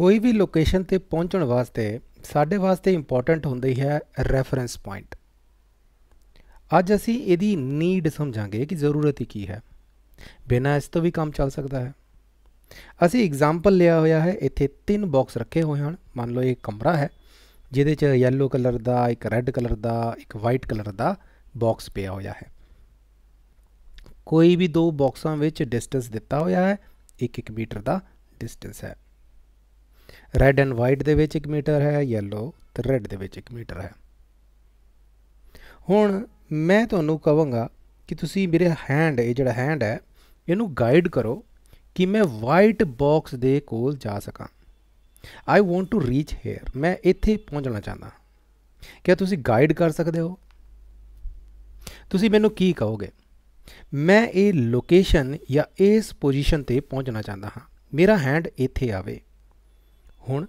ਕੋਈ ਵੀ ਲੋਕੇਸ਼ਨ ਤੇ ਪਹੁੰਚਣ ਵਾਸਤੇ ਸਾਡੇ ਵਾਸਤੇ ਇੰਪੋਰਟੈਂਟ ਹੁੰਦੀ ਹੈ ਰੈਫਰੈਂਸ ਪੁਆਇੰਟ ਅੱਜ ਅਸੀਂ ਇਹਦੀ ਨੀਡ ਸਮਝਾਂਗੇ ਕਿ ਜ਼ਰੂਰਤ ਹੀ ਕੀ ਹੈ ਬਿਨਾਂ ਇਸ ਤੋਂ ਵੀ ਕੰਮ ਚੱਲ ਸਕਦਾ ਹੈ ਅਸੀਂ ਐਗਜ਼ਾਮਪਲ ਲਿਆ ਹੋਇਆ ਹੈ ਇੱਥੇ ਤਿੰਨ ਬਾਕਸ ਰੱਖੇ ਹੋਏ ਹਨ ਮੰਨ ਲਓ ਇਹ ਕਮਰਾ ਹੈ ਜਿਹਦੇ 'ਚ yellow ਕਲਰ ਦਾ ਇੱਕ ਰੈੱਡ ਕਲਰ ਦਾ ਇੱਕ ਵਾਈਟ ਕਲਰ ਦਾ ਬਾਕਸ ਪਿਆ ਹੋਇਆ ਹੈ ਕੋਈ ਵੀ ਦੋ ਬਾਕਸਾਂ ਵਿੱਚ ਡਿਸਟੈਂਸ ਦਿੱਤਾ ਹੋਇਆ ਹੈ 1-1 ਮੀਟਰ ਦਾ ਡਿਸਟੈਂਸ ਹੈ ਰੈੱਡ ਐਂਡ ਵਾਈਟ ਦੇ ਵਿੱਚ 1 ਮੀਟਰ ਹੈ ਯੈਲੋ ਤੇ ਰੈੱਡ ਦੇ ਵਿੱਚ 1 ਮੀਟਰ ਹੈ ਹੁਣ ਮੈਂ ਤੁਹਾਨੂੰ ਕਹਾਂਗਾ ਕਿ ਤੁਸੀਂ ਮੇਰੇ ਹੈਂਡ ਇਹ ਜਿਹੜਾ ਹੈਂਡ ਹੈ ਇਹਨੂੰ ਗਾਈਡ ਕਰੋ ਕਿ ਮੈਂ ਵਾਈਟ ਬਾਕਸ ਦੇ ਕੋਲ ਜਾ ਸਕਾਂ I want to reach here ਮੈਂ ਇੱਥੇ ਪਹੁੰਚਣਾ ਚਾਹੁੰਦਾ ਕੀ ਤੁਸੀਂ ਗਾਈਡ ਕਰ ਸਕਦੇ ਹੋ ਤੁਸੀਂ ਮੈਨੂੰ ਕੀ ਕਹੋਗੇ ਮੈਂ ਇਹ ਲੋਕੇਸ਼ਨ ਜਾਂ ਇਸ ਪੋਜੀਸ਼ਨ ਤੇ ਪਹੁੰਚਣਾ ਚਾਹੁੰਦਾ ਹਾਂ ਮੇਰਾ ਹੈਂਡ ਇੱਥੇ ਆਵੇ ਹੁਣ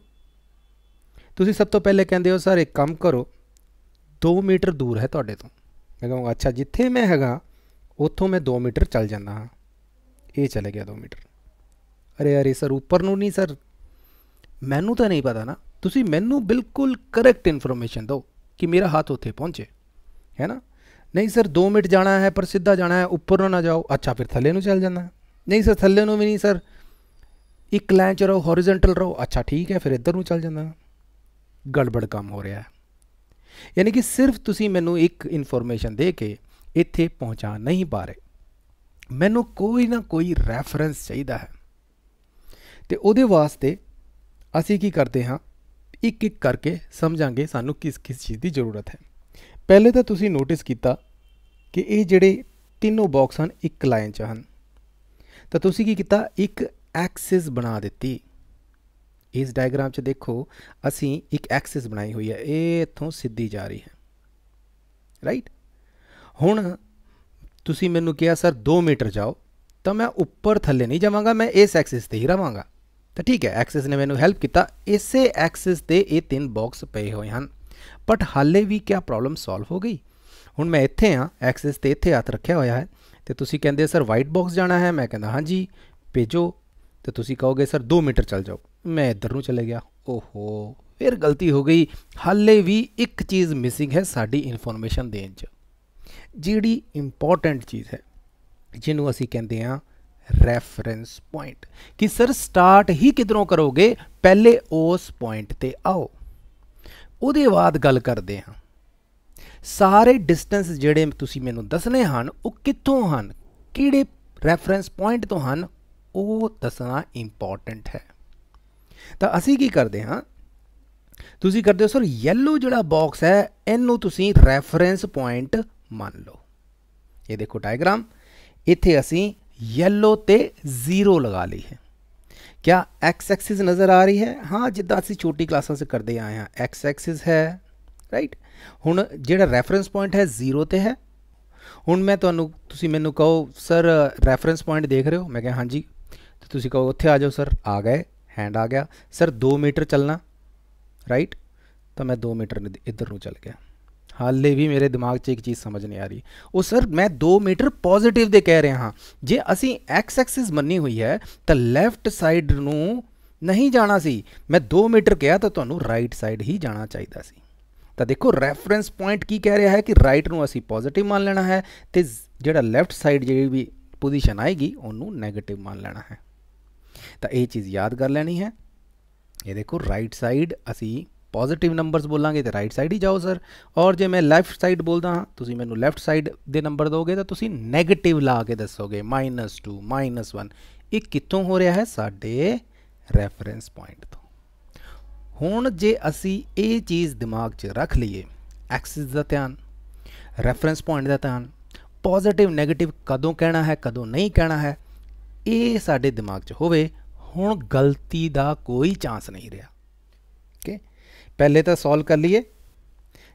ਤੁਸੀਂ ਸਭ ਤੋਂ ਪਹਿਲੇ ਕਹਿੰਦੇ ਹੋ ਸਰ ਇੱਕ ਕੰਮ ਕਰੋ 2 ਮੀਟਰ ਦੂਰ ਹੈ ਤੁਹਾਡੇ ਤੋਂ ਮੈਂ ਕਹਾਂਗਾ ਅੱਛਾ ਜਿੱਥੇ ਮੈਂ ਹੈਗਾ ਉੱਥੋਂ ਮੈਂ 2 ਮੀਟਰ ਚੱਲ ਜਾਂਦਾ ਹਾਂ ਇਹ ਚਲੇ ਗਿਆ 2 ਮੀਟਰ ਅਰੇ ਅਰੇ ਸਰ ਉੱਪਰ ਨੂੰ ਨਹੀਂ ਸਰ ਮੈਨੂੰ ਤਾਂ ਨਹੀਂ ਪਤਾ ਨਾ ਤੁਸੀਂ ਮੈਨੂੰ ਬਿਲਕੁਲ ਕਰੈਕਟ ਇਨਫੋਰਮੇਸ਼ਨ ਦਿਓ ਕਿ ਮੇਰਾ ਹੱਥ ਉੱਥੇ ਪਹੁੰਚੇ ਹੈ ਨਾ ਨਹੀਂ ਸਰ 2 ਮਿੰਟ ਜਾਣਾ ਹੈ ਪਰ ਸਿੱਧਾ ਜਾਣਾ ਹੈ ਉੱਪਰ ਨੂੰ ਨਾ ਜਾਓ ਅੱਛਾ ਫਿਰ ਥੱਲੇ ਨੂੰ ਚੱਲ ਜਾਂਦਾ ਨਹੀਂ ਸਰ ਥੱਲੇ ਨੂੰ ਵੀ ਨਹੀਂ ਸਰ ਇੱਕ ਲਾਈਨ 'ਚ ਰਹੋ ਹੌਰੀਜ਼ਨਟਲ ਰਹੋ ਅੱਛਾ ਠੀਕ ਹੈ ਫਿਰ ਇੱਧਰ ਨੂੰ ਚੱਲ ਜਾਂਦਾ ਗੜਬੜ ਕੰਮ ਹੋ ਰਿਹਾ ਹੈ ਯਾਨੀ ਕਿ ਸਿਰਫ ਤੁਸੀਂ ਮੈਨੂੰ ਇੱਕ ਇਨਫੋਰਮੇਸ਼ਨ ਦੇ ਕੇ ਇੱਥੇ ਪਹੁੰਚਾ ਨਹੀਂ ਪਾ ਰਹੇ ਮੈਨੂੰ ਕੋਈ ਨਾ ਕੋਈ ਰੈਫਰੈਂਸ ਚਾਹੀਦਾ ਹੈ ਤੇ ਉਹਦੇ ਵਾਸਤੇ ਅਸੀਂ ਕੀ ਕਰਦੇ ਹਾਂ ਇੱਕ ਇੱਕ ਕਰਕੇ ਸਮਝਾਂਗੇ ਸਾਨੂੰ ਕਿਸ ਕਿਸ ਚੀਜ਼ ਦੀ ਜ਼ਰੂਰਤ ਹੈ ਪਹਿਲੇ ਤਾਂ ਤੁਸੀਂ ਨੋਟਿਸ ਕੀਤਾ ਕਿ ਇਹ ਜਿਹੜੇ ਤਿੰਨੋਂ ਬਾਕਸ ਹਨ ਇੱਕ ਲਾਈਨ 'ਚ ਹਨ ਤਾਂ ਤੁਸੀਂ ਕੀ ਕੀਤਾ ਇੱਕ ਐਕਸਿਸ ਬਣਾ ਦਿੱਤੀ ਇਸ ਡਾਇਗਰਾਮ 'ਚ ਦੇਖੋ ਅਸੀਂ ਇੱਕ ਐਕਸਿਸ ਬਣਾਈ ਹੋਈ ਹੈ ਇਹ ਇੱਥੋਂ ਸਿੱਧੀ ਜਾ ਰਹੀ ਹੈ ਰਾਈਟ ਹੁਣ ਤੁਸੀਂ ਮੈਨੂੰ ਕਿਹਾ ਸਰ 2 ਮੀਟਰ ਜਾਓ ਤਾਂ ਮੈਂ ਉੱਪਰ ਥੱਲੇ ਨਹੀਂ ਜਾਵਾਂਗਾ ਮੈਂ ਇਸ ਐਕਸਿਸ ਤੇ ਹੀ ਰਵਾਂਗਾ ਤਾਂ ਠੀਕ ਹੈ ਐਕਸਿਸ ਨੇ ਮੈਨੂੰ ਹੈਲਪ ਕੀਤਾ ਇਸੇ ਐਕਸਿਸ ਤੇ ਇਹ ਤਿੰਨ ਬਾਕਸ ਪਏ ਹੋਏ ਹਨ ਬਟ ਹਾਲੇ ਵੀ ਕਿਆ ਪ੍ਰੋਬਲਮ ਸੋਲਵ ਹੋ ਗਈ ਹੁਣ ਮੈਂ ਇੱਥੇ ਆ ਐਕਸਿਸ ਤੇ ਇੱਥੇ ਹੱਥ ਰੱਖਿਆ ਹੋਇਆ ਹੈ ਤੇ ਤੁਸੀਂ ਕਹਿੰਦੇ ਸਰ ਵਾਈਟ ਬਾਕਸ ਜਾਣਾ ਹੈ ਮੈਂ ਕਹਿੰਦਾ ਹਾਂਜੀ ਭੇਜੋ ਤੇ ਤੁਸੀਂ ਕਹੋਗੇ ਸਰ 2 ਮੀਟਰ ਚੱਲ ਜਾਓ ਮੈਂ ਇੱਧਰ ਨੂੰ ਚਲੇ ਗਿਆ ਓਹੋ ਫਿਰ ਗਲਤੀ ਹੋ ਗਈ ਹਾਲੇ ਵੀ ਇੱਕ ਚੀਜ਼ ਮਿਸਿੰਗ ਹੈ ਸਾਡੀ ਇਨਫੋਰਮੇਸ਼ਨ ਦੇਣ 'ਚ ਜਿਹੜੀ ਇੰਪੋਰਟੈਂਟ ਚੀਜ਼ ਹੈ ਜਿਹਨੂੰ ਅਸੀਂ ਕਹਿੰਦੇ ਆ ਰੈਫਰੈਂਸ ਪੁਆਇੰਟ ਕਿ ਸਰ ਸਟਾਰਟ ਹੀ ਕਿਧਰੋਂ ਕਰੋਗੇ ਪਹਿਲੇ ਉਸ ਪੁਆਇੰਟ ਤੇ ਆਓ ਉਹਦੇ ਬਾਅਦ ਗੱਲ ਕਰਦੇ ਹਾਂ ਸਾਰੇ ਡਿਸਟੈਂਸ ਜਿਹੜੇ ਤੁਸੀਂ ਮੈਨੂੰ ਦੱਸਨੇ ਹਨ ਉਹ ਕਿੱਥੋਂ ਹਨ ਕਿਹੜੇ ਰੈਫਰੈਂਸ ਪੁਆਇੰਟ ਤੋਂ ਹਨ ਉਹ ਦੱਸਣਾ ਇੰਪੋਰਟੈਂਟ ਹੈ ਤਾਂ ਅਸੀਂ ਕੀ ਕਰਦੇ ਹਾਂ ਤੁਸੀਂ ਕਰਦੇ ਹੋ ਸਰ yellow ਜਿਹੜਾ ਬਾਕਸ ਹੈ ਇਹਨੂੰ ਤੁਸੀਂ ਰੈਫਰੈਂਸ ਪੁਆਇੰਟ ਮੰਨ ਲਓ ਇਹ ਦੇਖੋ ਡਾਇਗਰਾਮ ਇੱਥੇ ਅਸੀਂ yellow ਤੇ ਜ਼ੀਰੋ ਲਗਾ ਲਈ ਹੈ ਕਿਆ ਐਕਸ ਐਕਸਿਸ ਨਜ਼ਰ ਆ ਰਹੀ ਹੈ ਹਾਂ ਜਿੱਦਾਂ ਅਸੀਂ ਛੋਟੀ ਕਲਾਸਾਂ ਸੇ ਕਰਦੇ ਆਏ ਹਾਂ ਐਕਸ ਐਕਸਿਸ ਹੈ ਰਾਈਟ ਹੁਣ ਜਿਹੜਾ ਰੈਫਰੈਂਸ ਪੁਆਇੰਟ ਹੈ ਜ਼ੀਰੋ ਤੇ ਹੈ ਹੁਣ ਮੈਂ ਤੁਹਾਨੂੰ ਤੁਸੀਂ ਮੈਨੂੰ ਕਹੋ ਸਰ ਰੈਫਰੈਂਸ ਪੁਆਇੰਟ ਦੇਖ ਰਹੇ ਹੋ ਮੈਂ ਕਿਹਾ ਹਾਂਜੀ ਤੇ ਤੁਸੀਂ ਕਹੋ ਉੱਥੇ ਆ ਜਾਓ ਸਰ ਆ ਗਏ ਹੈਂਡ ਆ ਗਿਆ ਸਰ 2 ਮੀਟਰ ਚੱਲਣਾ ਰਾਈਟ ਤਾਂ ਮੈਂ 2 ਮੀਟਰ ਇੱਧਰ ਨੂੰ ਚੱਲ ਗਿਆ ਹਾਲੇ ਵੀ ਮੇਰੇ ਦਿਮਾਗ 'ਚ ਇੱਕ ਚੀਜ਼ ਸਮਝ ਨਹੀਂ ਆ ਰਹੀ ਉਹ ਸਰ ਮੈਂ 2 ਮੀਟਰ ਪੋਜ਼ਿਟਿਵ ਦੇ ਕਹਿ ਰਿਹਾ ਹਾਂ ਜੇ ਅਸੀਂ ਐਕਸ ਐਕਸਿਸ ਮੰਨੀ ਹੋਈ ਹੈ ਤਾਂ ਲੈਫਟ ਸਾਈਡ ਨੂੰ ਨਹੀਂ ਜਾਣਾ ਸੀ ਮੈਂ 2 ਮੀਟਰ ਕਿਹਾ ਤਾਂ ਤੁਹਾਨੂੰ ਰਾਈਟ ਸਾਈਡ ਹੀ ਜਾਣਾ ਚਾਹੀਦਾ ਸੀ ਤਾਂ ਦੇਖੋ ਰੈਫਰੈਂਸ ਪੁਆਇੰਟ ਕੀ ਕਹਿ ਰਿਹਾ ਹੈ ਕਿ ਰਾਈਟ ਨੂੰ ਅਸੀਂ ਪੋਜ਼ਿਟਿਵ ਮੰਨ ਲੈਣਾ ਹੈ ਤੇ ਜਿਹੜਾ ਲੈਫਟ ਸਾਈਡ ਜਿਹੜੀ ਵੀ ਪੋਜੀਸ਼ਨ ਆਏਗੀ ਉਹਨੂੰ 네ਗੇਟਿਵ ਮੰਨ ਲੈਣਾ ਹੈ ਤਾਂ ਇਹ ਚੀਜ਼ ਯਾਦ ਕਰ ਲੈਣੀ ਹੈ ਇਹ ਦੇਖੋ ਰਾਈਟ ਸਾਈਡ ਅਸੀਂ ਪੋਜ਼ਿਟਿਵ ਨੰਬਰਸ ਬੋਲਾਂਗੇ ਤੇ ਰਾਈਟ ਸਾਈਡ ਹੀ ਜਾਓ ਸਰ ਔਰ ਜੇ ਮੈਂ ਲੈਫਟ ਸਾਈਡ ਬੋਲਦਾ ਹਾਂ ਤੁਸੀਂ ਮੈਨੂੰ ਲੈਫਟ ਸਾਈਡ ਦੇ ਨੰਬਰ ਦੋਗੇ ਤਾਂ ਤੁਸੀਂ 네ਗੇਟਿਵ ਲਾ ਕੇ ਦੱਸੋਗੇ -2 -1 ਇਹ ਕਿੱਥੋਂ ਹੋ ਰਿਹਾ ਹੈ ਸਾਡੇ ਰੈਫਰੈਂਸ ਪੁਆਇੰਟ ਤੋਂ ਹੁਣ ਜੇ ਅਸੀਂ ਇਹ ਚੀਜ਼ ਦਿਮਾਗ 'ਚ ਰੱਖ ਲਈਏ ਐਕਸਿਸ ਦਾ ਧਿਆਨ ਰੈਫਰੈਂਸ ਪੁਆਇੰਟ ਦਾ ਧਿਆਨ ਪੋਜ਼ਿਟਿਵ 네ਗੇਟਿਵ ਕਦੋਂ ਕਹਿਣਾ ਹੈ ਕਦੋਂ ਨਹੀਂ ਕਹਿਣਾ ਹੈ ਇਹ ਸਾਡੇ ਦਿਮਾਗ 'ਚ ਹੋਵੇ ਹੁਣ ਗਲਤੀ ਦਾ ਕੋਈ ਚਾਂਸ ਨਹੀਂ ਰਿਹਾ ਓਕੇ ਪਹਿਲੇ ਤਾਂ ਸੋਲਵ ਕਰ ਲਈਏ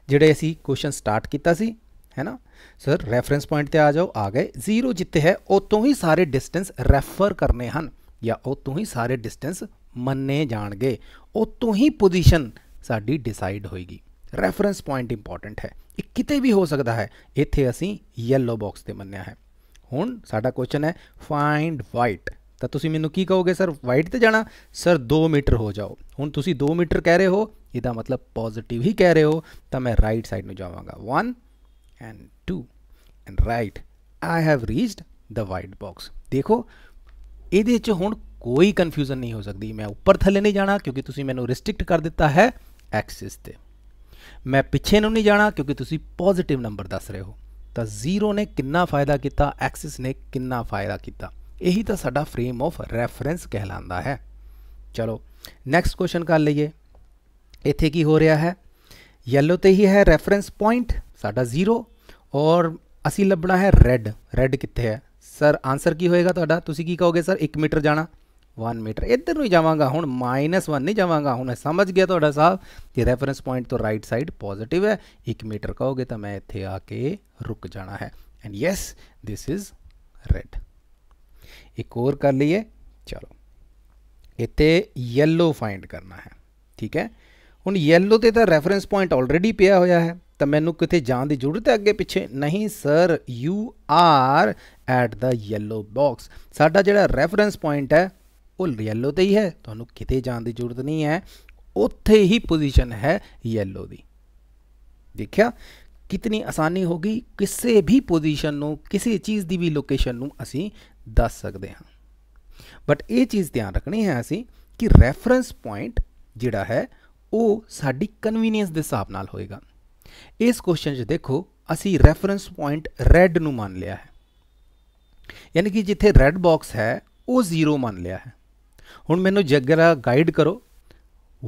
ਜਿਹੜੇ ਅਸੀਂ ਕੁਐਸਚਨ ਸਟਾਰਟ ਕੀਤਾ ਸੀ ਹੈ ਨਾ ਸਰ ਰੈਫਰੈਂਸ ਪੁਆਇੰਟ ਤੇ ਆ ਜਾਓ ਆ ਗਏ ਜ਼ੀਰੋ ਜਿੱਥੇ ਹੈ ਉਤੋਂ ਹੀ ਸਾਰੇ ਡਿਸਟੈਂਸ ਰੈਫਰ ਕਰਨੇ ਹਨ ਜਾਂ ਉਤੋਂ ਹੀ ਸਾਰੇ ਡਿਸਟੈਂਸ ਮੰਨੇ ਜਾਣਗੇ ਉਤੋਂ ਹੀ ਪੋਜੀਸ਼ਨ ਸਾਡੀ ਡਿਸਾਈਡ ਹੋਏਗੀ ਰੈਫਰੈਂਸ ਪੁਆਇੰਟ ਇੰਪੋਰਟੈਂਟ ਹੈ ਇਹ ਕਿਤੇ ਵੀ ਹੋ ਸਕਦਾ ਹੈ ਇੱਥੇ ਅਸੀਂ ਯੈਲੋ ਬਾਕਸ ਤੇ ਮੰਨਿਆ ਹੈ ਹੁਣ ਸਾਡਾ ਕੁਐਸਚਨ ਹੈ ਫਾਈਂਡ ਵਾਈਟ ਤਾਂ ਤੁਸੀਂ ਮੈਨੂੰ ਕੀ ਕਹੋਗੇ ਸਰ ਵਾਈਡ ਤੇ ਜਾਣਾ ਸਰ 2 ਮੀਟਰ ਹੋ ਜਾਓ ਹੁਣ ਤੁਸੀਂ 2 ਮੀਟਰ ਕਹਿ ਰਹੇ ਹੋ ਇਹਦਾ ਮਤਲਬ ਪੋਜ਼ਿਟਿਵ ਹੀ ਕਹਿ ਰਹੇ ਹੋ ਤਾਂ ਮੈਂ ਰਾਈਟ ਸਾਈਡ ਨੂੰ ਜਾਵਾਂਗਾ 1 and 2 and right I have reached the white box ਦੇਖੋ ਇਹਦੇ 'ਚ ਹੁਣ ਕੋਈ ਕਨਫਿਊਜ਼ਨ ਨਹੀਂ ਹੋ ਸਕਦੀ ਮੈਂ ਉੱਪਰ ਥੱਲੇ ਨਹੀਂ ਜਾਣਾ ਕਿਉਂਕਿ ਤੁਸੀਂ ਮੈਨੂੰ ਰਿਸਟ੍ਰਿਕਟ ਕਰ ਦਿੱਤਾ ਹੈ ਐਕਸਿਸ ਤੇ ਮੈਂ ਪਿੱਛੇ ਨੂੰ ਨਹੀਂ ਜਾਣਾ ਕਿਉਂਕਿ ਤੁਸੀਂ ਪੋਜ਼ਿਟਿਵ ਨੰਬਰ ਦੱਸ ਰਹੇ ਹੋ ਤਾਂ ਜ਼ੀਰੋ ਨੇ ਕਿੰਨਾ ਫਾਇਦਾ ਕੀਤਾ ਐਕਸਿਸ ਨੇ ਕਿੰਨਾ ਫਾਇਦਾ ਕੀਤਾ यही तो साढ़ा फ्रेम ऑफ रैफरेंस कहलाता है चलो नैक्सट क्वेश्चन कर लीए इतें की हो रहा है येलो तो ही है रैफरेंस पॉइंट साढ़ा जीरो और असी लभना है रैड रैड कितने है सर आंसर की होएगा थोड़ा तो कहो गए सर एक मीटर जाना वन मीटर इधर नहीं जावगा हूँ माइनस वन नहीं जावगा हूँ समझ गया तो साहब कि रैफरेंस पॉइंट तो राइट साइड पॉजिटिव है एक मीटर कहोगे तो मैं इतने आके रुक जाना है and yes this is red ਇੱਕ ਹੋਰ ਕਰ ਲਈਏ ਚਲੋ ਇੱਥੇ yellow ਫਾਈਂਡ ਕਰਨਾ ਹੈ ਠੀਕ ਹੈ ਹੁਣ yellow ਤੇ ਤਾਂ ਰੈਫਰੈਂਸ ਪੁਆਇੰਟ ਆਲਰੇਡੀ ਪਿਆ ਹੋਇਆ ਹੈ ਤਾਂ ਮੈਨੂੰ ਕਿਤੇ ਜਾਣ ਦੀ ਜ਼ਰੂਰਤ ਹੈ ਅੱਗੇ ਪਿੱਛੇ ਨਹੀਂ sir you are at the yellow box ਸਾਡਾ ਜਿਹੜਾ ਰੈਫਰੈਂਸ ਪੁਆਇੰਟ ਹੈ ਉਹ yellow ਤੇ ਹੀ ਹੈ ਤੁਹਾਨੂੰ ਕਿਤੇ ਜਾਣ ਦੀ ਜ਼ਰੂਰਤ ਨਹੀਂ ਹੈ ਉੱਥੇ ਹੀ ਪੋਜੀਸ਼ਨ ਹੈ yellow ਦੀ ਦੇਖਿਆ ਕਿੰਨੀ ਆਸਾਨੀ ਹੋ ਗਈ ਕਿਸੇ ਵੀ ਪੋਜੀਸ਼ਨ ਨੂੰ ਕਿਸੇ ਚੀਜ਼ ਦੀ ਵੀ ਲੋਕੇਸ਼ਨ ਨੂੰ ਅਸੀਂ ਦੱਸ ਸਕਦੇ ਹਾਂ ਬਟ ਇਹ ਚੀਜ਼ ਧਿਆਨ ਰੱਖਣੀ ਹੈ ਅਸੀਂ ਕਿ ਰੈਫਰੈਂਸ ਪੁਆਇੰਟ ਜਿਹੜਾ ਹੈ ਉਹ ਸਾਡੀ ਕਨਵੀਨੀਅੰਸ ਦੇ ਹਿਸਾਬ ਨਾਲ ਹੋਏਗਾ ਇਸ ਕੁਐਸਚਨ 'ਚ ਦੇਖੋ ਅਸੀਂ ਰੈਫਰੈਂਸ ਪੁਆਇੰਟ ਰੈੱਡ ਨੂੰ ਮੰਨ ਲਿਆ ਹੈ ਯਾਨੀ ਕਿ ਜਿੱਥੇ ਰੈੱਡ ਬਾਕਸ ਹੈ ਉਹ ਜ਼ੀਰੋ ਮੰਨ ਲਿਆ ਹੈ ਹੁਣ ਮੈਨੂੰ ਜਗਰਾ ਗਾਈਡ ਕਰੋ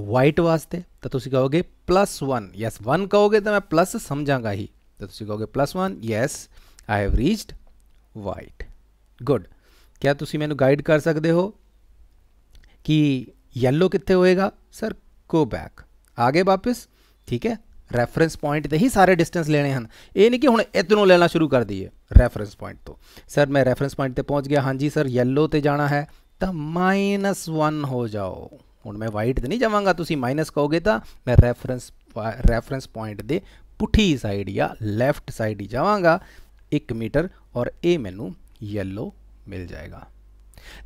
ਵਾਈਟ ਵਾਸਤੇ ਤਾਂ ਤੁਸੀਂ ਕਹੋਗੇ +1 ਯੈਸ 1 ਕਹੋਗੇ ਤਾਂ ਮੈਂ ਪਲੱਸ ਸਮਝਾਂਗਾ ਹੀ ਤਾਂ ਤੁਸੀਂ ਕਹੋਗੇ +1 yes I have reached white good ਕਿਆ ਤੁਸੀਂ ਮੈਨੂੰ ਗਾਈਡ ਕਰ ਸਕਦੇ ਹੋ ਕਿ ਯੈਲੋ ਕਿੱਥੇ ਹੋਏਗਾ ਸਰ ਗੋ ਬੈਕ ਆਗੇ ਵਾਪਸ ਠੀਕ ਹੈ ਰੈਫਰੈਂਸ ਪੁਆਇੰਟ ਤੇ ਹੀ ਸਾਰੇ ਡਿਸਟੈਂਸ ਲੈਣੇ ਹਨ ਇਹ ਨਹੀਂ ਕਿ ਹੁਣ ਇਤਨੋਂ ਲੈਣਾ ਸ਼ੁਰੂ ਕਰ ਦਈਏ ਰੈਫਰੈਂਸ ਪੁਆਇੰਟ ਤੋਂ ਸਰ ਮੈਂ ਰੈਫਰੈਂਸ ਪੁਆਇੰਟ ਤੇ ਪਹੁੰਚ ਗਿਆ ਹਾਂਜੀ ਸਰ ਯੈਲੋ ਤੇ ਜਾਣਾ ਹੈ ਤਾਂ -1 ਹੋ ਜਾਓ ਹੁਣ ਮੈਂ ਵਾਈਟ ਤੇ ਨਹੀਂ ਜਾਵਾਂਗਾ ਤੁਸੀਂ ਮਾਈਨਸ ਕਹੋਗੇ ਤਾਂ ਮੈਂ ਰੈਫਰੈਂਸ ਰੈਫਰੈਂਸ ਪੁਆਇੰਟ ਦੇ ਪੁੱਠੀ ਸਾਈਡ ਜਾਂ ਲੈਫਟ ਸਾਈਡ ਹੀ ਜਾਵਾਂਗਾ 1 ਮੀਟਰ ਔਰ ਇਹ ਮੈਨੂੰ yellow ਮਿਲ ਜਾਏਗਾ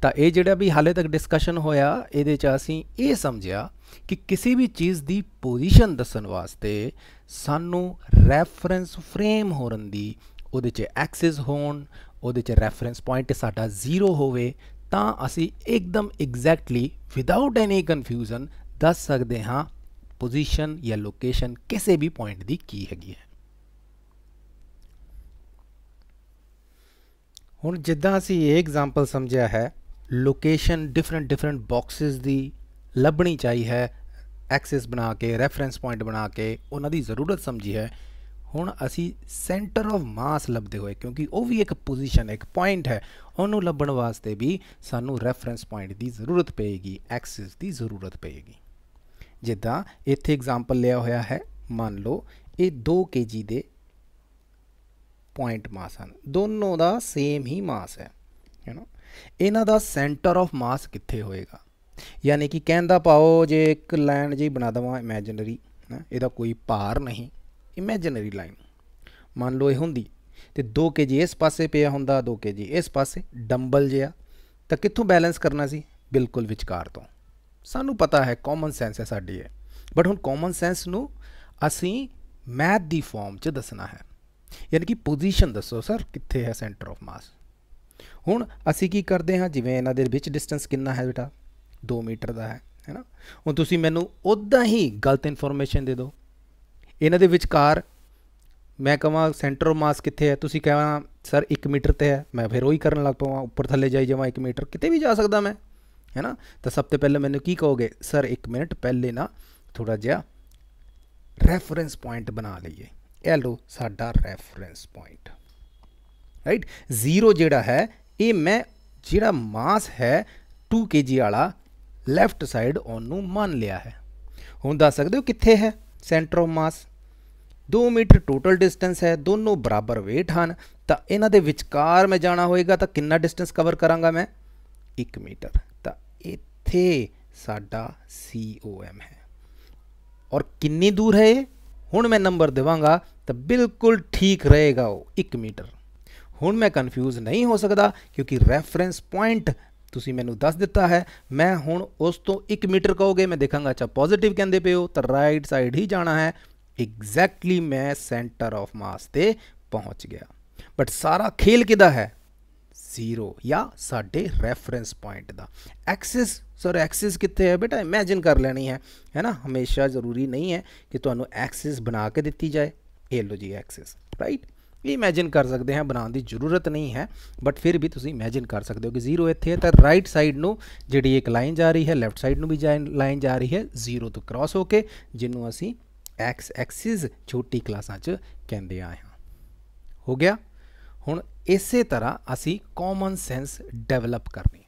ਤਾਂ ਇਹ ਜਿਹੜਾ ਵੀ ਹਾਲੇ ਤੱਕ ਡਿਸਕਸ਼ਨ ਹੋਇਆ ਇਹਦੇ 'ਚ ਅਸੀਂ ਇਹ ਸਮਝਿਆ ਕਿ ਕਿਸੇ ਵੀ ਚੀਜ਼ ਦੀ ਪੋਜੀਸ਼ਨ ਦੱਸਣ ਵਾਸਤੇ ਸਾਨੂੰ ਰੈਫਰੈਂਸ ਫਰੇਮ ਹੋਰਨ ਦੀ ਉਹਦੇ 'ਚ ਐਕਸਿਸ ਹੋਣ ਉਹਦੇ 'ਚ ਰੈਫਰੈਂਸ ਪੁਆਇੰਟ ਸਾਡਾ 0 ਹੋਵੇ ਤਾਂ ਅਸੀਂ ਇੱਕਦਮ ਐਗਜ਼ੈਕਟਲੀ ਵਿਦਆਊਟ ਐਨੀ ਕਨਫਿਊਜ਼ਨ ਦੱਸ ਸਕਦੇ ਹਾਂ ਪੋਜੀਸ਼ਨ ਜਾਂ ਲੋਕੇਸ਼ਨ ਕਿਸੇ ਵੀ ਪੁਆਇੰਟ ਦੀ ਕੀ ਹੈਗੀ ਹੈ ਹੁਣ ਜਿੱਦਾਂ ਅਸੀਂ ਇਹ ਐਗਜ਼ਾਮਪਲ ਸਮਝਿਆ ਹੈ ਲੋਕੇਸ਼ਨ ਡਿਫਰੈਂਟ ਡਿਫਰੈਂਟ ਬਾਕਸਸ ਦੀ ਲੱਭਣੀ ਚਾਹੀ ਹੈ ਐਕਸੈਸ ਬਣਾ ਕੇ ਰੈਫਰੈਂਸ ਪੁਆਇੰਟ ਬਣਾ ਕੇ ਉਹਨਾਂ ਦੀ ਜ਼ਰੂਰਤ ਸਮਝੀ ਹੈ ਹੁਣ ਅਸੀਂ ਸੈਂਟਰ ਆਫ ਮਾਸ ਲੱਭਦੇ ਹੋਏ ਕਿਉਂਕਿ ਉਹ ਵੀ ਇੱਕ ਪੋਜੀਸ਼ਨ ਹੈ ਇੱਕ ਪੁਆਇੰਟ ਹੈ ਉਹਨੂੰ ਲੱਭਣ ਵਾਸਤੇ ਵੀ ਸਾਨੂੰ ਰੈਫਰੈਂਸ ਪੁਆਇੰਟ ਦੀ ਜ਼ਰੂਰਤ ਪਏਗੀ ਐਕਸਿਸ ਦੀ ਜ਼ਰੂਰਤ ਪਏਗੀ ਜਿੱਦਾਂ ਇੱਥੇ ਐਗਜ਼ਾਮਪਲ ਲਿਆ ਹੋਇਆ ਹੈ ਮੰਨ ਲਓ ਇਹ 2 ਕੇਜੀ ਦੇ ਪੁਆਇੰਟ ਮਾਸ ਹਨ ਦੋਨੋਂ ਦਾ ਸੇਮ ਹੀ ਮਾਸ ਹੈ ਯੂ نو ਇਹਨਾਂ ਦਾ ਸੈਂਟਰ ਆਫ ਮਾਸ ਕਿੱਥੇ ਹੋਏਗਾ ਯਾਨੀ ਕਿ ਕਹਿੰਦਾ ਪਾਓ ਜੇ ਇੱਕ ਲਾਈਨ ਜੀ ਬਣਾ ਦਵਾਂ ਇਮੇਜਿਨਰੀ ਇਹਦਾ ਕੋਈ ਭਾਰ ਨਹੀਂ ਇਮੇਜਿਨਰੀ ਲਾਈਨ ਮੰਨ ਲਓ ਇਹ ਹੁੰਦੀ ਤੇ 2 ਕੇਜੀ ਇਸ ਪਾਸੇ ਪਿਆ ਹੁੰਦਾ 2 ਕੇਜੀ ਇਸ ਪਾਸੇ ਡੰਬਲ ਜਿਆ ਤਾਂ ਕਿੱਥੋਂ ਬੈਲੈਂਸ ਕਰਨਾ ਸੀ ਬਿਲਕੁਲ ਵਿਚਕਾਰ ਤੋਂ ਸਾਨੂੰ ਪਤਾ ਹੈ ਕਾਮਨ ਸੈਂਸ ਹੈ ਸਾਡੀ ਹੈ ਬਟ ਹੁਣ ਕਾਮਨ ਸੈਂਸ ਨੂੰ ਅਸੀਂ ਮੈਥ ਦੀ ਫਾਰਮ 'ਚ ਦੱਸਣਾ ਹੈ ਯਾਨੀ ਕਿ ਪੋਜੀਸ਼ਨ ਦੱਸੋ ਸਰ ਕਿੱਥੇ ਹੈ ਸੈਂਟਰ ਆਫ ਮਾਸ ਹੁਣ ਅਸੀਂ ਕੀ ਕਰਦੇ ਹਾਂ ਜਿਵੇਂ ਇਹਨਾਂ ਦੇ ਵਿੱਚ ਡਿਸਟੈਂਸ ਕਿੰਨਾ ਹੈ ਬੇਟਾ 2 ਮੀਟਰ ਦਾ ਹੈ ਹੈਨਾ ਹੁਣ ਤੁਸੀਂ ਮੈਨੂੰ ਉਦਾਂ ਹੀ ਗਲਤ ਇਨਫੋਰਮੇਸ਼ਨ ਦੇ ਦਿਓ ਇਹਨਾਂ ਦੇ ਵਿਚਕਾਰ ਮੈਂ ਕਹਾਂ ਸੈਂਟਰ ਆਫ ਮਾਸ ਕਿੱਥੇ ਹੈ ਤੁਸੀਂ ਕਹਾਂ ਸਰ 1 ਮੀਟਰ ਤੇ ਹੈ ਮੈਂ ਫਿਰ ਉਹੀ ਕਰਨ ਲੱਗ ਪਵਾਂ ਉੱਪਰ ਥੱਲੇ ਜਾਈ ਜਾਵਾਂ 1 ਮੀਟਰ ਕਿਤੇ ਵੀ ਜਾ ਸਕਦਾ ਮੈਂ ਹੈਨਾ ਤਾਂ ਸਭ ਤੋਂ ਪਹਿਲੇ ਮੈਨੂੰ ਕੀ ਕਹੋਗੇ ਸਰ 1 ਮਿੰਟ ਪਹਿਲੇ ਨਾ ਥੋੜਾ ਜਿਹਾ ਰੈਫਰੈਂਸ ਪੁਆਇੰਟ ਬਣਾ ਲਈਏ ਇਹ ਲੋ ਸਾਡਾ ਰੈਫਰੈਂਸ ਪੁਆਇੰਟ ਰਾਈਟ 0 ਜਿਹੜਾ ਹੈ ਇਹ ਮੈਂ ਜਿਹੜਾ ਮਾਸ ਹੈ 2 kg ਵਾਲਾ ਲੈਫਟ ਸਾਈਡ ਔਨ ਨੂੰ ਮੰਨ ਲਿਆ ਹੈ ਹੁਣ ਦੱਸ ਸਕਦੇ ਹੋ ਕਿੱਥੇ ਹੈ centre of mass 2 metre total distance ਹੈ ਦੋਨੋਂ ਬਰਾਬਰ weight ਹਨ ਤਾਂ ਇਹਨਾਂ ਦੇ ਵਿਚਕਾਰ ਮੈਂ ਜਾਣਾ ਹੋਏਗਾ ਤਾਂ ਕਿੰਨਾ ਡਿਸਟੈਂਸ ਕਵਰ ਕਰਾਂਗਾ ਮੈਂ 1 ਮੀਟਰ ਤਾਂ ਇੱਥੇ ਸਾਡਾ COM ਹੈ ਔਰ ਕਿੰਨੀ ਦੂਰ ਹੈ ਇਹ ਹੁਣ ਮੈਂ ਨੰਬਰ ਦੇਵਾਂਗਾ ਤਾਂ ਬਿਲਕੁਲ ਠੀਕ ਰਹੇਗਾ ਉਹ 1 ਮੀਟਰ ਹੁਣ ਮੈਂ ਕਨਫਿਊਜ਼ ਨਹੀਂ ਹੋ ਸਕਦਾ ਕਿਉਂਕਿ ਰੈਫਰੈਂਸ ਪੁਆਇੰਟ ਤੁਸੀਂ ਮੈਨੂੰ ਦੱਸ ਦਿੱਤਾ ਹੈ ਮੈਂ ਹੁਣ ਉਸ ਤੋਂ 1 ਮੀਟਰ ਕਹੋਗੇ ਮੈਂ ਦੇਖਾਂਗਾ ਅੱਛਾ ਪੋਜ਼ਿਟਿਵ ਕਹਿੰਦੇ ਪਿਓ ਤਾਂ ਰਾਈਟ ਸਾਈਡ ਹੀ ਜਾਣਾ ਹੈ ਐਗਜ਼ੈਕਟਲੀ ਮੈਂ ਸੈਂਟਰ ਆਫ ਮਾਸ ਤੇ ਪਹੁੰਚ ਗਿਆ ਬਟ ਸਾਰਾ ਖੇਲ ਕਿਦਾ ਹੈ ਜ਼ੀਰੋ ਜਾਂ ਸਾਡੇ ਰੈਫਰੈਂਸ ਪੁਆਇੰਟ ਦਾ ਐਕਸਿਸ ਸਰ ਐਕਸਿਸ ਕਿੱਥੇ ਹੈ ਬੇਟਾ ਇਮੇਜਿਨ ਕਰ ਲੈਣੀ ਹੈ ਹੈ ਨਾ ਹਮੇਸ਼ਾ ਜ਼ਰੂਰੀ ਨਹੀਂ ਹੈ ਕਿ ਤੁਹਾਨੂੰ ਐਕਸਿਸ ਬਣਾ ਕੇ ਦਿੱਤੀ ਜਾਏ ਇਹ ਲੋ ਜੀ ਐਕਸਿਸ ਰਾਈਟ ਇਹ ਇਮੇਜਿਨ ਕਰ ਸਕਦੇ ਹਾਂ ਬਣਾਉਣ ਦੀ ਜ਼ਰੂਰਤ ਨਹੀਂ ਹੈ ਬਟ ਫਿਰ ਵੀ ਤੁਸੀਂ ਇਮੇਜਿਨ ਕਰ ਸਕਦੇ ਹੋ ਕਿ ਜ਼ੀਰੋ ਇੱਥੇ ਹੈ ਤਾਂ ਰਾਈਟ ਸਾਈਡ ਨੂੰ ਜਿਹੜੀ ਇੱਕ ਲਾਈਨ ਜਾ ਰਹੀ ਹੈ ਲੈਫਟ ਸਾਈਡ ਨੂੰ ਵੀ ਲਾਈਨ ਜਾ ਰਹੀ ਹੈ ਜ਼ੀਰੋ ਤੋਂ ਕ੍ਰਾਸ ਹੋ ਕੇ ਜਿਹਨੂੰ ਅਸੀਂ ਐਕਸ ਐਕਸਿਸ ਛੋਟੀ ਕਲਾਸਾਂ 'ਚ ਕਹਿੰਦੇ ਆਏ ਹਾਂ ਹੋ ਗਿਆ ਹੁਣ ਇਸੇ ਤਰ੍ਹਾਂ ਅਸੀਂ ਕਾਮਨ ਸੈਂਸ ਡਿਵੈਲਪ ਕਰਨੀ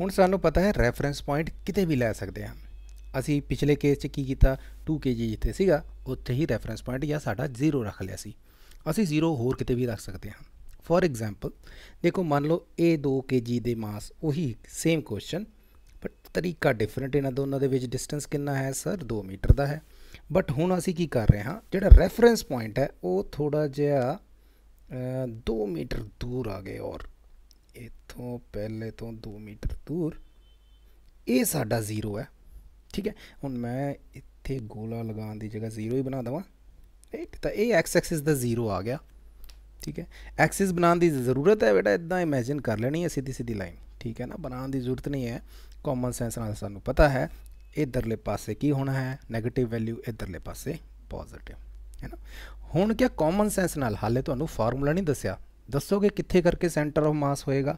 ਹੁਣ ਸਾਨੂੰ ਪਤਾ ਹੈ ਰੈਫਰੈਂਸ ਪੁਆਇੰਟ ਕਿਤੇ ਵੀ ਲੈ ਸਕਦੇ ਹਾਂ ਅਸੀਂ ਪਿਛਲੇ ਕੇਸ 'ਚ ਕੀ ਕੀਤਾ 2 ਕੇਜੀ ਜਿੱਥੇ ਸੀਗਾ ਉੱਥੇ ਹੀ ਰੈਫਰੈਂਸ ਪੁਆਇੰਟ ਜਾਂ ਸਾਡਾ 0 ਰੱਖ ਲਿਆ ਸੀ ਅਸੀਂ 0 ਹੋਰ ਕਿਤੇ ਵੀ ਰੱਖ ਸਕਦੇ ਹਾਂ ਫੋਰ ਐਗਜ਼ਾਮਪਲ ਦੇਖੋ ਮੰਨ ਲਓ ਇਹ 2 ਕੇਜੀ ਦੇ ਮਾਸ ਉਹੀ ਸੇਮ ਕੁਐਸਚਨ ਬਟ ਤਰੀਕਾ ਡਿਫਰੈਂਟ ਇਹਨਾਂ ਦੋਨਾਂ ਦੇ ਵਿੱਚ ਡਿਸਟੈਂਸ ਕਿੰਨਾ ਹੈ ਸਰ 2 ਮੀਟਰ ਦਾ ਹੈ ਬਟ ਹੁਣ ਅਸੀਂ ਕੀ ਕਰ ਰਹੇ ਹਾਂ ਜਿਹੜਾ ਰੈਫਰੈਂਸ ਪੁਆਇੰਟ ਹੈ ਉਹ ਥੋੜਾ ਜਿਹਾ दो मीटर दूर आ गए और इतों पहले तो दो मीटर दूर ਇਹ ਸਾਡਾ 0 ਹੈ ਠੀਕ ਹੈ ਹੁਣ ਮੈਂ ਇੱਥੇ ਗੋਲਾ ਲਗਾਉਣ ਦੀ ਜਗ੍ਹਾ 0 ਹੀ ਬਣਾ ਦਵਾਂ ਰਾਈਟ ਤਾਂ ਇਹ ਐਕਸ ਐਕਸਿਸ ਦਾ 0 ਆ ਗਿਆ ਠੀਕ ਹੈ ਐਕਸਿਸ ਬਣਾਉਣ ਦੀ ਜ਼ਰੂਰਤ ਹੈ ਬੇਟਾ ਇਦਾਂ ਇਮੇਜਿਨ ਕਰ ਲੈਣੀ ਹੈ ਸਿੱਧੀ ਸਿੱਧੀ ਲਾਈਨ ਠੀਕ ਹੈ ਨਾ ਬਣਾਉਣ ਦੀ ਜ਼ਰੂਰਤ ਨਹੀਂ ਹੈ ਕਾਮਨ ਸੈਂਸ ਨਾਲ ਸਾਨੂੰ ਪਤਾ ਹੈ ਇਧਰਲੇ ਪਾਸੇ ਕੀ ਹੋਣਾ ਹੈ 네ਗੇਟਿਵ ਵੈਲਿਊ ਇਧਰਲੇ ਪਾਸੇ ਪੋਜ਼ਿਟਿਵ ਹੈ ਨਾ ਹੁਣ ਕਿਆ ਕਾਮਨ ਸੈਂਸ ਨਾਲ ਹਾਲੇ ਤੁਹਾਨੂੰ ਫਾਰਮੂਲਾ ਨਹੀਂ ਦੱਸਿਆ ਦੱਸੋਗੇ ਕਿੱਥੇ ਕਰਕੇ ਸੈਂਟਰ ਆਫ ਮਾਸ ਹੋਏਗਾ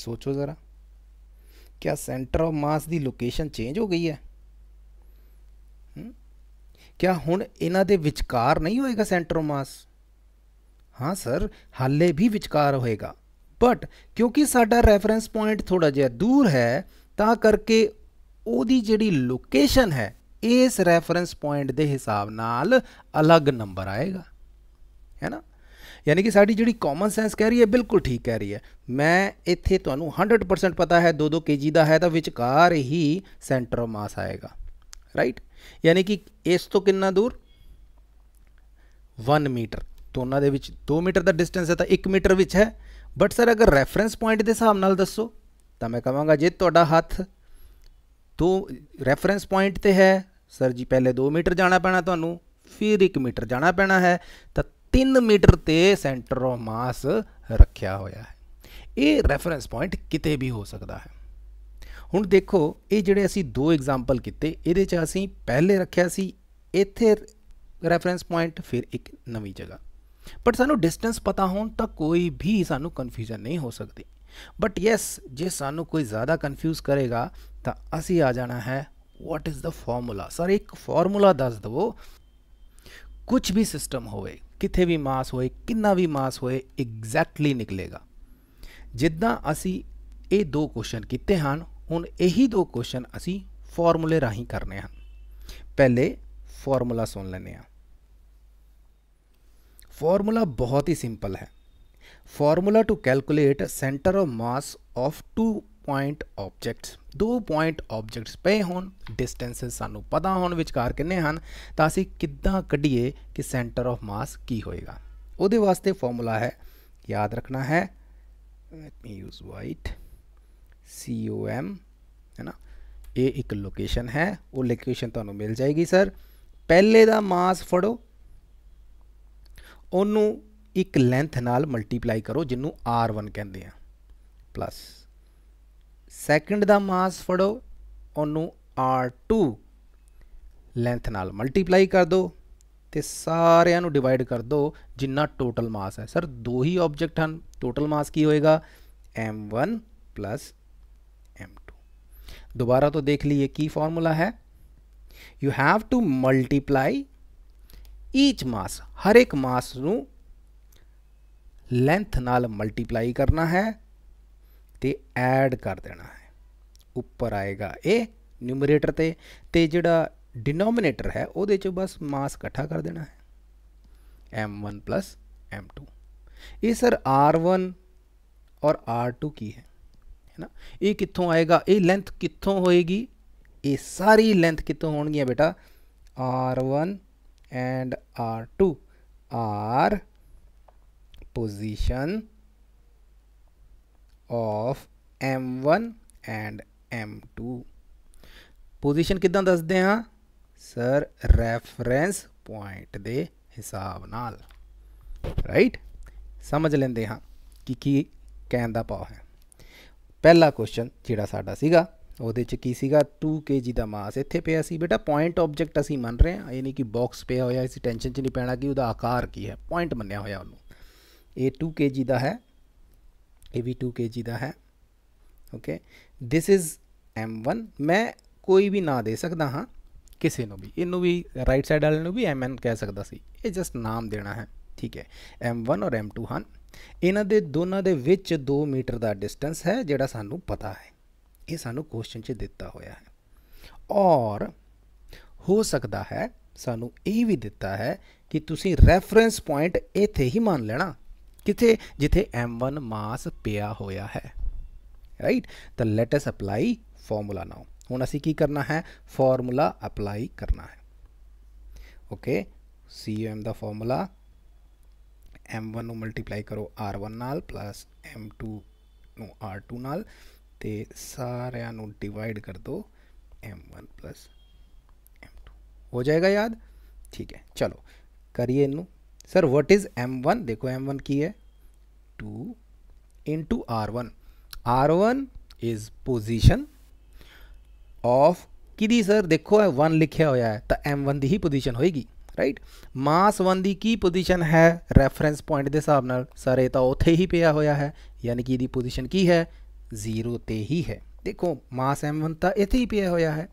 ਸੋਚੋ ਜ਼ਰਾ ਕਿਆ ਸੈਂਟਰ ਆਫ ਮਾਸ ਦੀ ਲੋਕੇਸ਼ਨ ਚੇਂਜ ਹੋ ਗਈ ਹੈ ਕਿਆ ਹੁਣ ਇਹਨਾਂ ਦੇ ਵਿਚਕਾਰ ਨਹੀਂ ਹੋਏਗਾ ਸੈਂਟਰ ਆਫ ਮਾਸ ਹਾਂ ਸਰ ਹਾਲੇ ਵੀ ਵਿਚਕਾਰ ਹੋਏਗਾ ਬਟ ਕਿਉਂਕਿ ਸਾਡਾ ਰੈਫਰੈਂਸ ਪੁਆਇੰਟ ਥੋੜਾ ਜਿਹਾ ਦੂਰ ਹੈ ਤਾਂ ਕਰਕੇ ਉਹਦੀ ਜਿਹੜੀ ਲੋਕੇਸ਼ਨ ਹੈ ਇਸ ਰੈਫਰੈਂਸ ਪੁਆਇੰਟ ਦੇ ਹਿਸਾਬ ਨਾਲ ਅਲੱਗ ਨੰਬਰ ਆਏਗਾ ਹੈ ਨਾ ਯਾਨੀ ਕਿ ਸਾਡੀ ਜਿਹੜੀ ਕਾਮਨ ਸੈਂਸ ਕਹਿ ਰਹੀ ਹੈ ਬਿਲਕੁਲ ਠੀਕ ਕਹਿ ਰਹੀ ਹੈ ਮੈਂ ਇੱਥੇ ਤੁਹਾਨੂੰ 100% ਪਤਾ ਹੈ 2-2 kg ਦਾ ਹੈ ਤਾਂ ਵਿਚਕਾਰ ਹੀ ਸੈਂਟਰ ਆਫ ਮਾਸ ਆਏਗਾ ਰਾਈਟ ਯਾਨੀ ਕਿ ਇਸ ਤੋਂ ਕਿੰਨਾ ਦੂਰ 1 ਮੀਟਰ ਦੋਨਾਂ ਦੇ ਵਿੱਚ 2 ਮੀਟਰ ਦਾ ਡਿਸਟੈਂਸ ਹੈ ਤਾਂ 1 ਮੀਟਰ ਵਿੱਚ ਹੈ ਬਟ ਸਰ ਅਗਰ ਰੈਫਰੈਂਸ ਪੁਆਇੰਟ ਦੇ ਹਿਸਾਬ ਨਾਲ ਦੱਸੋ ਤਾਂ ਮੈਂ ਕਹਾਂਗਾ ਜੇ ਤੁਹਾਡਾ ਹੱਥ ਦੋ ਰੈਫਰੈਂਸ ਪੁਆਇੰਟ ਤੇ ਹੈ ਸਰ ਜੀ ਪਹਿਲੇ 2 ਮੀਟਰ ਜਾਣਾ ਪੈਣਾ ਤੁਹਾਨੂੰ ਫਿਰ 1 ਮੀਟਰ ਜਾਣਾ ਪੈਣਾ ਹੈ ਤਾਂ 3 ਮੀਟਰ ਤੇ ਸੈਂਟਰ ਆਫ ਮਾਸ ਰੱਖਿਆ ਹੋਇਆ ਹੈ ਇਹ ਰੈਫਰੈਂਸ ਪੁਆਇੰਟ ਕਿਤੇ ਵੀ ਹੋ ਸਕਦਾ ਹੈ ਹੁਣ ਦੇਖੋ ਇਹ ਜਿਹੜੇ ਅਸੀਂ ਦੋ ਐਗਜ਼ਾਮਪਲ ਕੀਤੇ ਇਹਦੇ 'ਚ ਅਸੀਂ ਪਹਿਲੇ ਰੱਖਿਆ ਸੀ ਇੱਥੇ ਰੈਫਰੈਂਸ ਪੁਆਇੰਟ ਫਿਰ ਇੱਕ ਨਵੀਂ ਜਗ੍ਹਾ ਪਰ ਸਾਨੂੰ ਡਿਸਟੈਂਸ ਪਤਾ ਹੋਣ ਤਾਂ ਕੋਈ ਵੀ ਸਾਨੂੰ ਕਨਫਿਊਜ਼ਨ ਨਹੀਂ ਹੋ ਸਕਦੀ बट यस जे सू कोई ज़्यादा कन्फ्यूज़ करेगा तो असी आ जाना है what is the formula sir एक फॉर्मूला दस दवो कुछ भी सिस्टम होए कितने भी मास होए कि भी मास होए एग्जैक्टली निकलेगा जिदा असी ਇਹ दो क्वेश्चन किए हैं हूँ यही ਦੋ ਕੁਐਸਚਨ ਅਸੀਂ ਫਾਰਮੂਲੇ ਰਾਹੀਂ ਕਰਨੇ ਹਨ ਪਹਿਲੇ ਫਾਰਮੂਲਾ ਸੁਣ ਲੈਂਦੇ ਹਾਂ ਫਾਰਮੂਲਾ ਬਹੁਤ ਹੀ simple formula to calculate center of mass of two point objects ਦੋ ਪੁਆਇੰਟ ਆਬਜੈਕਟਸ ਪਏ ਹੋਣ ਡਿਸਟੈਂਸਸ ਸਾਨੂੰ ਪਤਾ ਹੋਣ ਵਿਚਕਾਰ ਕਿੰਨੇ ਹਨ ਤਾਂ ਅਸੀਂ ਕਿੱਦਾਂ ਕੱਢੀਏ ਕਿ ਸੈਂਟਰ ਆਫ ਮਾਸ ਕੀ ਹੋਏਗਾ ਉਹਦੇ ਵਾਸਤੇ ਫਾਰਮੂਲਾ ਹੈ ਯਾਦ ਰੱਖਣਾ ਹੈ let me use white COM ਹੈ ਨਾ ਇਹ ਇੱਕ ਲੋਕੇਸ਼ਨ ਹੈ ਉਹ ਲੋਕੇਸ਼ਨ ਤੁਹਾਨੂੰ ਮਿਲ ਜਾਏਗੀ ਸਰ ਪਹਿਲੇ ਦਾ ਮਾਸ ਫੜੋ ਉਹਨੂੰ ਇੱਕ ਲੈਂਥ ਨਾਲ ਮਲਟੀਪਲਾਈ ਕਰੋ ਜਿਹਨੂੰ r1 ਕਹਿੰਦੇ ਆ ਪਲੱਸ ਸੈਕਿੰਡ ਦਾ ਮਾਸ ਫੜੋ ਉਹਨੂੰ r2 ਲੈਂਥ ਨਾਲ ਮਲਟੀਪਲਾਈ ਕਰ ਦਿਓ ਤੇ ਸਾਰਿਆਂ ਨੂੰ ਡਿਵਾਈਡ ਕਰ ਦਿਓ ਜਿੰਨਾ ਟੋਟਲ ਮਾਸ ਹੈ ਸਰ ਦੋ ਹੀ ਆਬਜੈਕਟ ਹਨ ਟੋਟਲ ਮਾਸ ਕੀ ਹੋਏਗਾ m1 प्लस एम टू दोबारा तो देख लीजिए की फॉर्मूला है you have to multiply each mass हर एक मास ਨੂੰ लेंथ नाल मल्टीप्लाई करना है तो ऐड कर देना है उपर आएगा ए न्यूमरेटर तो जोड़ा डिनोमीनेटर है वो बस मास कट्ठा कर देना है M one plus M two ये सर आर वन और आर टू की है है ना ये कितों आएगा ये लेंथ कितों होएगी ये सारी लेंथ कितों होनगियाँ बेटा R one and R two R position of m1 and m2 position ਕਿਦਾਂ ਦੱਸਦੇ ਹਾਂ ਸਰ ਰੈਫਰੈਂਸ ਪੁਆਇੰਟ ਦੇ ਹਿਸਾਬ ਨਾਲ ਰਾਈਟ ਸਮਝ ਲੈਂਦੇ ਹਾਂ ਕਿ ਕੀ ਕਹਿਣ ਦਾ ਪਾਉ ਹੈ ਪਹਿਲਾ ਕੁਐਸਚਨ ਜਿਹੜਾ ਸਾਡਾ ਸੀਗਾ ਉਹਦੇ ਚ ਕੀ ਸੀਗਾ 2 kg ਦਾ ਮਾਸ ਇੱਥੇ ਪਿਆ ਸੀ ਬੇਟਾ ਪੁਆਇੰਟ ਆਬਜੈਕਟ ਅਸੀਂ ਮੰਨ ਰਹੇ ਹਾਂ ਯਾਨੀ ਕਿ ਬਾਕਸ ਪਿਆ ਹੋਇਆ ਇਸ ਟੈਨਸ਼ਨ ਚ ਨਹੀਂ ਪੈਣਾ ਕਿ ਉਹਦਾ ਆਕਾਰ ਕੀ ਹੈ ਪੁਆਇੰਟ ਮੰਨਿਆ ਹੋਇਆ ਉਹਨੂੰ ਇਹ 2 kg ਦਾ ਹੈ ਇਹ ਵੀ 2 kg ਦਾ ਹੈ ਓਕੇ ਥਿਸ ਇਜ਼ m1 ਮੈਂ ਕੋਈ ਵੀ ਨਾਮ ਦੇ ਸਕਦਾ ਹਾਂ ਕਿਸੇ ਨੂੰ ਵੀ ਇਹਨੂੰ ਵੀ ਰਾਈਟ ਸਾਈਡ ਵਾਲੇ ਨੂੰ ਵੀ mn ਕਹਿ ਸਕਦਾ ਸੀ ਇਹ ਜਸਟ ਨਾਮ ਦੇਣਾ ਹੈ ਠੀਕ ਹੈ m1 ਔਰ m2 ਹਨ ਇਹਨਾਂ ਦੇ ਦੋਨਾਂ ਦੇ ਵਿੱਚ 2 ਮੀਟਰ ਦਾ ਡਿਸਟੈਂਸ ਹੈ ਜਿਹੜਾ ਸਾਨੂੰ ਪਤਾ ਹੈ ਇਹ ਸਾਨੂੰ ਕੁਐਸਚਨ 'ਚ ਦਿੱਤਾ ਹੋਇਆ ਹੈ ਔਰ ਹੋ ਸਕਦਾ ਹੈ ਸਾਨੂੰ ਇਹ ਵੀ ਦਿੱਤਾ ਹੈ ਕਿ ਤੁਸੀਂ ਰੈਫਰੈਂਸ ਪੁਆਇੰਟ ਇੱਥੇ ਹੀ ਮੰਨ ਲੈਣਾ ਕਿੱਥੇ ਜਿੱਥੇ m1 ਮਾਸ ਪਿਆ ਹੋਇਆ ਹੈ ਰਾਈਟ ਤਾਂ let us apply formula now ਹੁਣ ਅਸੀਂ ਕੀ ਕਰਨਾ ਹੈ ਫਾਰਮੂਲਾ ਅਪਲਾਈ ਕਰਨਾ ਹੈ ਓਕੇ COM ਦਾ ਫਾਰਮੂਲਾ m1 ਨੂੰ ਮਲਟੀਪਲਾਈ ਕਰੋ r1 ਨਾਲ ਪਲੱਸ m2 ਨੂੰ r2 ਨਾਲ ਤੇ ਸਾਰਿਆਂ ਨੂੰ ਡਿਵਾਈਡ ਕਰ ਦਿਓ m1 m2 ਹੋ ਜਾਏਗਾ ਯਾਦ ਠੀਕ ਹੈ ਚਲੋ ਕਰੀਏ ਇਹਨੂੰ sir what is M one देखो एम वन की है two in two R one R one is position of कि दी सर देखो है वन लिखा हुआ है तो एम वन की ही पोजिशन होएगी राइट मास वन की की पोजिशन है रेफरेंस पॉइंट के हिसाब न सर ये तो उ ही पिया होया है यानी कि यदि पोजिशन की है जीरो ही है देखो मास एम वन तो इतें ही पिया होया है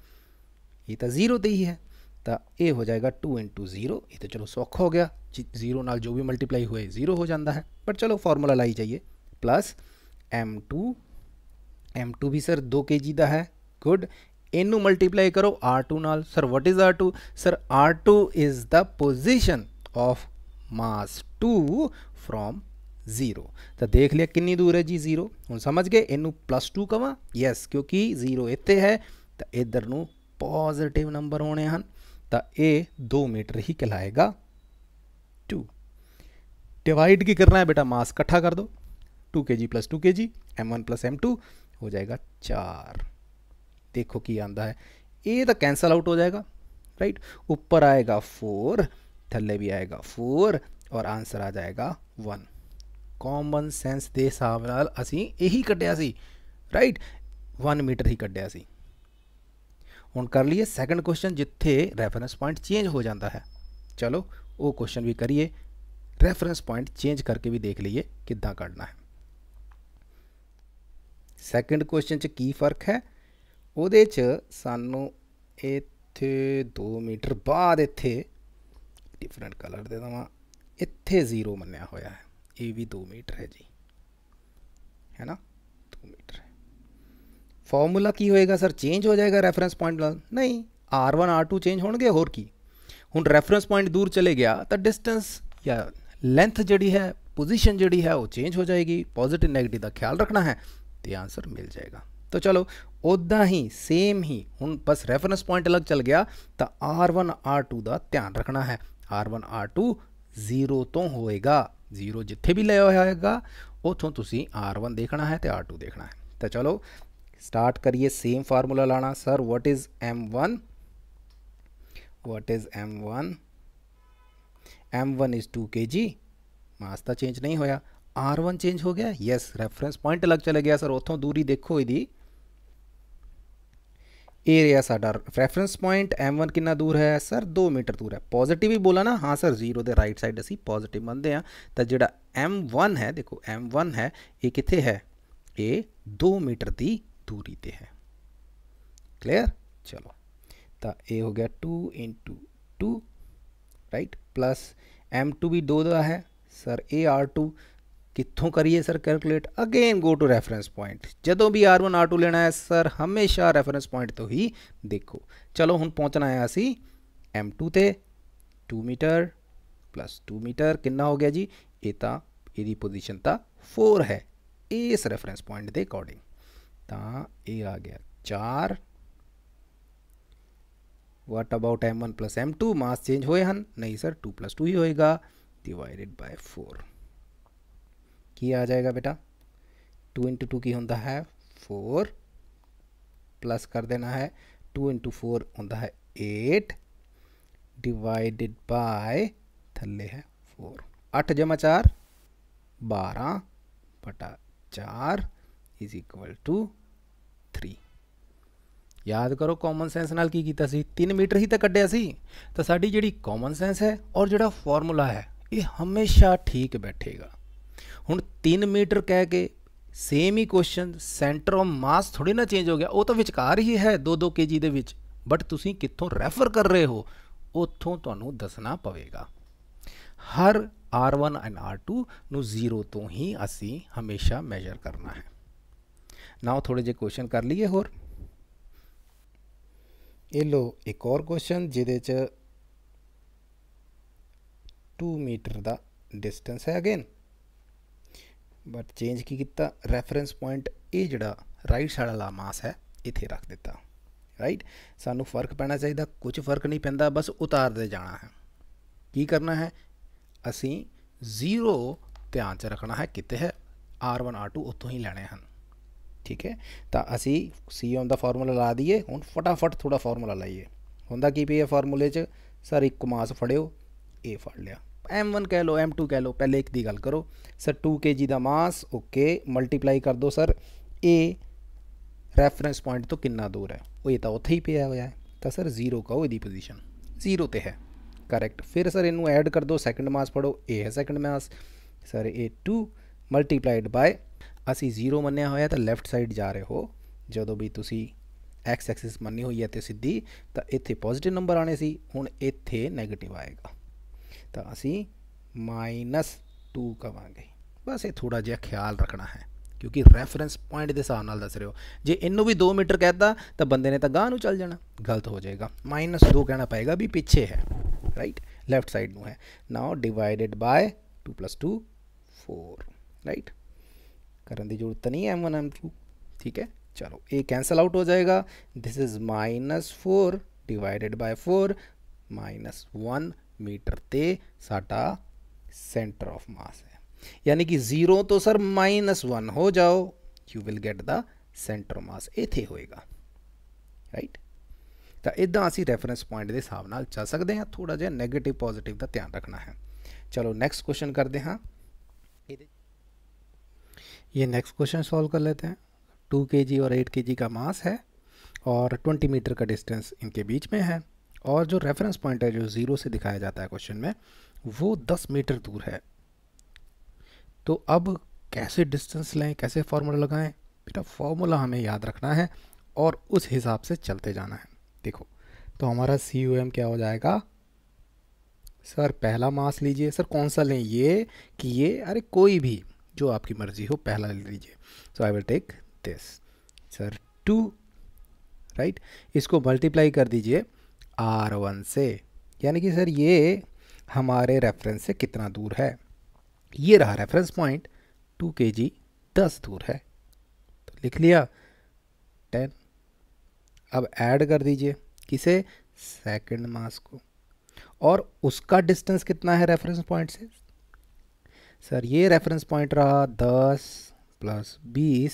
ये तो जीरो ही है ਤਾਂ ਇਹ ਹੋ ਜਾਏਗਾ 2 into 0 ਇਹ ਤਾਂ ਚਲੋ ਸੌਖਾ ਹੋ ਗਿਆ 0 ਨਾਲ ਜੋ ਵੀ ਮਲਟੀਪਲਾਈ ਹੋਏ 0 ਹੋ ਜਾਂਦਾ ਹੈ ਪਰ ਚਲੋ ਫਾਰਮੂਲਾ ਲਾਈ ਜਾਈਏ ਪਲੱਸ m2 m2 ਵੀ ਸਰ 2 kg ਦਾ ਹੈ ਗੁੱਡ ਇਹਨੂੰ ਮਲਟੀਪਲਾਈ ਕਰੋ r2 ਨਾਲ sir what is r2 sir r2 is ਦਾ ਪੋਜੀਸ਼ਨ ਆਫ ਮਾਸ 2 ਫਰੋਮ 0 ਤਾਂ ਦੇਖ ਲਿਆ ਕਿੰਨੀ ਦੂਰ ਹੈ ਜੀ 0 ਹੁਣ ਸਮਝ ਗਏ ਇਹਨੂੰ +2 ਕਵਾਂ ਯੈਸ ਕਿਉਂਕਿ 0 ਇੱਥੇ ਹੈ ਤਾਂ ਇਧਰ ਨੂੰ ਪੋਜ਼ਿਟਿਵ ਨੰਬਰ ਹੋਣੇ ਹਨ तो ए दो मीटर ही कहलाएगा टू डिवाइड की करना है बेटा मास इकट्ठा कर दो to K ji plus two K G M one plus M two हो जाएगा चार देखो की आंदा है ए तो कैंसल आउट हो जाएगा राइट ऊपर आएगा फोर थल्ले भी आएगा फोर और आंसर आ जाएगा वन कॉमन सेंस ਦੇ हिसाब ਨਾਲ ਅਸੀਂ ਇਹੀ ਕੱਢਿਆ वन मीटर ही ਮੀਟਰ ਹੀ हूँ कर ਲਈਏ ਸੈਕੰਡ क्वेश्चन जिथे रैफरेंस पॉइंट चेंज हो जाता है चलो ਉਹ क्वेश्चन भी करिए रेफरेंस पॉइंट चेंज करके भी देख लीए कि कड़ना है सैकेंड क्वेश्चन की फर्क है वो सानू दो मीटर बाद इतने डिफरेंट कलर दे देव इतने जीरो मनिया होया है ये भी दो मीटर है जी है ना फॉर्मूला की होएगा सर चेंज हो जाएगा रेफरेंस पॉइंट नहीं R one R two change होणगे ਹੋਰ ਕੀ ਹੁਣ ਰੈਫਰੈਂਸ ਪੁਆਇੰਟ ਦੂਰ ਚਲੇ ਗਿਆ ਤਾਂ ਡਿਸਟੈਂਸ ਜਾਂ ਲੈਂਥ ਜਿਹੜੀ ਹੈ पोजीशन जड़ी है वो चेंज हो जाएगी पॉजिटिव नेगेटिव का ख्याल रखना है तो आंसर मिल जाएगा तो चलो उदा ही सेम ही हूँ बस रेफरेंस पॉइंट अलग चल गया तो आर वन आर टू का ध्यान रखना है R one R two zero तो होएगा जीरो जिथे भी लिया होगा उतों तुम आर वन देखना है तो आर टू देखना है तो चलो स्टार्ट करिए सेम फार्मूला लाना sir what is M one what is M one M one is two K G मास्ता change नहीं होया आर वन चेंज हो गया यस रेफरेंस पॉइंट अलग चले गया सर उतो दूरी देखो यदि ए रहा साडा रेफरेंस पॉइंट एम वन कि दूर है सर दो मीटर दूर है पॉजिटिव ही बोला ना हाँ सर जीरो के राइट साइड असी पॉजिटिव मनते हैं तो जोड़ा एम वन है देखो एम वन है ये कितने है ये दो मीटर की दूरी रीते है क्लियर चलो तो ए हो गया two in two two right plus M two भी दो दा है सर ए आर टू कितों करिए sir calculate again go to reference point जदों भी आर वन आर टू लेना है सर हमेशा रेफरेंस पॉइंट तो ही देखो चलो हूँ पहुँचना है असी एम टू तो two metre plus two metre कि हो गया जी ये पोजिशन तो फोर है इस रेफरेंस पॉइंट के अकॉर्डिंग ता ए आ गया चार what about M one plus M two mass change होए हन नहीं सर टू प्लस टू ही होएगा डिवाइडेड बाय फोर की आ जाएगा बेटा टू इंटू टू की होता है फोर प्लस कर देना है टू इंटू फोर होता है एट डिवाइडेड बाय थले है फोर अठ जमा चार बारह बटा चार ਇਜ਼ ਇਕੁਅਲ ਟੂ 3 ਯਾਦ ਕਰੋ ਕਾਮਨ ਸੈਂਸ ਨਾਲ ਕੀ ਕੀਤਾ ਸੀ 3 ਮੀਟਰ ਹੀ ਤਾਂ ਕੱਢਿਆ ਸੀ ਤਾਂ ਸਾਡੀ ਜਿਹੜੀ ਕਾਮਨ ਸੈਂਸ ਹੈ ਔਰ ਜਿਹੜਾ ਫਾਰਮੂਲਾ ਹੈ ਇਹ ਹਮੇਸ਼ਾ ਠੀਕ ਬੈਠੇਗਾ ਹੁਣ 3 ਮੀਟਰ ਕਹਿ ਕੇ ਸੇਮ ਹੀ ਕੁਐਸਚਨ ਸੈਂਟਰ ਆਫ ਮਾਸ ਥੋੜੀ ਨਾ ਚੇਂਜ ਹੋ ਗਿਆ ਉਹ ਤਾਂ ਵਿਚਕਾਰ ਹੀ ਹੈ 2-2 ਕੇਜੀ ਦੇ ਵਿੱਚ ਬਟ ਤੁਸੀਂ ਕਿੱਥੋਂ ਰੈਫਰ ਕਰ ਰਹੇ ਹੋ ਉੱਥੋਂ ਤੁਹਾਨੂੰ ਦੱਸਣਾ ਪਵੇਗਾ ਹਰ R1 ਐਂਡ R2 ਨੂੰ 0 ਤੋਂ ਹੀ ਅਸੀਂ ਹਮੇਸ਼ਾ ਮੈਜ਼ਰ ਕਰਨਾ ਹੈ ਨਾਓ ਥੋੜੇ ਜੇ ਕੁਐਸਚਨ ਕਰ ਲਈਏ ਹੋਰ ਇਹ ਲੋ ਇੱਕ ਹੋਰ ਕੁਐਸਚਨ ਜਿਹਦੇ ਚ 2 ਮੀਟਰ ਦਾ ਡਿਸਟੈਂਸ ਹੈ ਅਗੇਨ ਬਟ ਚੇਂਜ ਕੀ ਕੀਤਾ ਰੈਫਰੈਂਸ ਪੁਆਇੰਟ ਇਹ ਜਿਹੜਾ ਰਾਈਟ ਸਾਈਡ ਵਾਲਾ ਮਾਸ ਹੈ ਇੱਥੇ ਰੱਖ ਦਿੱਤਾ ਰਾਈਟ ਸਾਨੂੰ ਫਰਕ ਪੈਣਾ ਚਾਹੀਦਾ ਕੁਝ ਫਰਕ ਨਹੀਂ ਪੈਂਦਾ ਬਸ ਉਤਾਰਦੇ ਜਾਣਾ ਹੈ ਕੀ ਕਰਨਾ ਹੈ ਅਸੀਂ ਜ਼ੀਰੋ ਧਿਆਨ 'ਚ ਰੱਖਣਾ ਹੈ ਕਿਤੇ ਹੈ R1 R2 ਉੱਥੋਂ ਹੀ ਲੈਣੇ ਹਨ ਠੀਕ ਹੈ ਤਾਂ ਅਸੀਂ ਸੀ ਓਨ ਦਾ ਫਾਰਮੂਲਾ ਲਾ ਦਈਏ ਹੁਣ ਫਟਾਫਟ ਥੋੜਾ ਫਾਰਮੂਲਾ ਲਾਈਏ ਹੁੰਦਾ ਕੀ ਪਈ ਹੈ ਫਾਰਮੂਲੇ 'ਚ ਸਰ ਇੱਕ ਮਾਸ ਫੜਿਓ a ਫੜ ਲਿਆ m1 ਕਹਿ ਲਓ m2 ਕਹਿ ਲਓ ਪਹਿਲੇ ਇੱਕ ਦੀ ਗੱਲ ਕਰੋ ਸਰ 2 kg ਦਾ ਮਾਸ ਓਕੇ ਮਲਟੀਪਲਾਈ ਕਰ ਦਿਓ ਸਰ a ਰੈਫਰੈਂਸ ਪੁਆਇੰਟ ਤੋਂ ਕਿੰਨਾ ਦੂਰ ਹੈ ਉਹ ਇਹ ਤਾਂ ਉੱਥੇ ਹੀ ਪਿਆ ਹੋਇਆ ਹੈ ਤਾਂ ਸਰ 0 ਕਹੋ ਇਹਦੀ ਪੋਜੀਸ਼ਨ 0 ਤੇ ਹੈ ਕਰੈਕਟ ਫਿਰ ਸਰ ਇਹਨੂੰ ਐਡ ਕਰ ਦਿਓ ਸੈਕੰਡ ਮਾਸ ਫੜੋ a ਹੈ ਸੈਕੰਡ ਮਾਸ ਸਰ a2 ਮਲਟੀਪਲਾਈਡ ਬਾਈ ਅਸੀਂ 0 ਮੰਨਿਆ ਹੋਇਆ ਤਾਂ ਲੈਫਟ ਸਾਈਡ ਜਾ ਰਹੇ ਹੋ ਜਦੋਂ ਵੀ ਤੁਸੀਂ x ਐਕਸਿਸ ਮੰਨੀ ਹੋਈ ਹੈ ਤੇ ਸਿੱਧੀ ਤਾਂ ਇੱਥੇ ਪੋਜ਼ਿਟਿਵ ਨੰਬਰ ਆਣੇ ਸੀ ਹੁਣ ਇੱਥੇ 네ਗੇਟਿਵ ਆਏਗਾ ਤਾਂ ਅਸੀਂ -2 ਕਵਾਂਗੇ ਬਸ ਇਹ ਥੋੜਾ ਜਿਹਾ ਖਿਆਲ ਰੱਖਣਾ ਹੈ ਕਿਉਂਕਿ ਰੈਫਰੈਂਸ ਪੁਆਇੰਟ ਦੇ ਹਿਸਾਬ ਨਾਲ ਦੱਸ ਰਹੇ ਹੋ ਜੇ ਇਹਨੂੰ ਵੀ 2 ਮੀਟਰ ਕਹਿਤਾ ਤਾਂ ਬੰਦੇ ਨੇ ਤਾਂ ਗਾਂ ਨੂੰ ਚੱਲ ਜਾਣਾ ਗਲਤ ਹੋ ਜਾਏਗਾ -2 ਕਹਿਣਾ ਪਏਗਾ ਵੀ ਪਿੱਛੇ ਹੈ ਰਾਈਟ ਲੈਫਟ ਸਾਈਡ ਨੂੰ ਹੈ ਨਾਓ ਡਿਵਾਈਡਡ ਬਾय 2 2 4 ਰਾਈਟ करने की जरूरत नहीं है एम वन एम टू ठीक है चलो ए कैंसल आउट हो जाएगा this is minus four divided by four minus one metre ते साटा सेंटर ऑफ मास है यानी कि जीरो तो सर माइनस वन हो जाओ you will get the centre mass इथे होएगा राइट तो इदा असी रेफरेंस पॉइंट के हिसाब न चल सकते हैं थोड़ा जहा नैगेटिव पॉजिटिव का ध्यान रखना है चलो नैक्सट क्वेश्चन करते हैं ये नेक्स्ट क्वेश्चन सॉल्व कर लेते हैं टू के जी और एट के जी का मास है और ट्वेंटी मीटर का डिस्टेंस इनके बीच में है और जो रेफरेंस पॉइंट है जो ज़ीरो से दिखाया जाता है क्वेश्चन में वो दस मीटर दूर है तो अब कैसे डिस्टेंस लें कैसे फार्मूला लगाएं बेटा फार्मूला हमें याद रखना है और उस हिसाब से चलते जाना है देखो तो हमारा सी यू एम क्या हो जाएगा सर पहला मास लीजिए सर कौन सा लें ये कि ये अरे कोई भी जो आपकी मर्जी हो पहला ले लीजिए so I will take this sir two right इसको मल्टीप्लाई कर दीजिए आर वन से यानी कि सर ये हमारे रेफरेंस से कितना दूर है ये रहा रेफरेंस पॉइंट टू के जी दस दूर है तो लिख लिया टेन अब ऐड कर दीजिए किसे सेकंड मास को और उसका डिस्टेंस कितना है रेफरेंस पॉइंट से सर ये रेफरेंस पॉइंट रहा दस प्लस बीस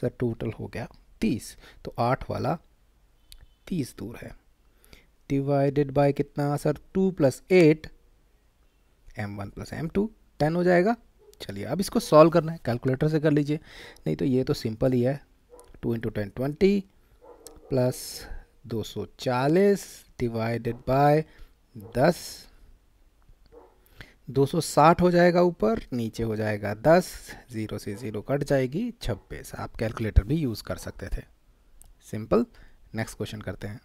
सर टोटल हो गया तीस तो आठ वाला तीस दूर है डिवाइडेड बाय कितना sir two plus eight M one plus M two ten हो जाएगा चलिए अब इसको सॉल्व करना है कैलकुलेटर से कर लीजिए नहीं तो ये तो सिंपल ही है two into ten twenty plus दो सौ चालीस डिवाइडेड बाय दस 260 हो जाएगा ऊपर नीचे हो जाएगा 10 ज़ीरो से ज़ीरो कट जाएगी 26 आप कैलकुलेटर भी यूज़ कर सकते थे सिंपल नेक्स्ट क्वेश्चन करते हैं